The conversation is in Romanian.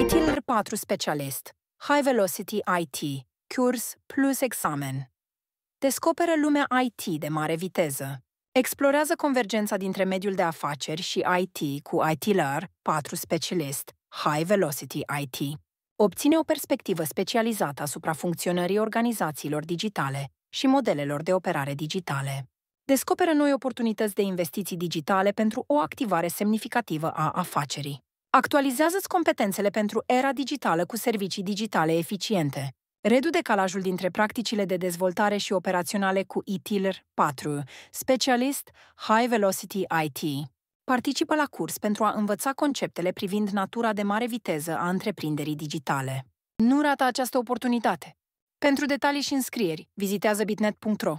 IT-4 Specialist, High Velocity IT, curs plus examen. Descoperă lumea IT de mare viteză. Explorează convergența dintre mediul de afaceri și IT cu ITLR 4 Specialist, High Velocity IT. Obține o perspectivă specializată asupra funcționării organizațiilor digitale și modelelor de operare digitale. Descoperă noi oportunități de investiții digitale pentru o activare semnificativă a afacerii. Actualizează-ți competențele pentru era digitală cu servicii digitale eficiente. Redu decalajul dintre practicile de dezvoltare și operaționale cu ITILR 4, specialist High Velocity IT. Participă la curs pentru a învăța conceptele privind natura de mare viteză a întreprinderii digitale. Nu rata această oportunitate! Pentru detalii și înscrieri, vizitează bitnet.ro.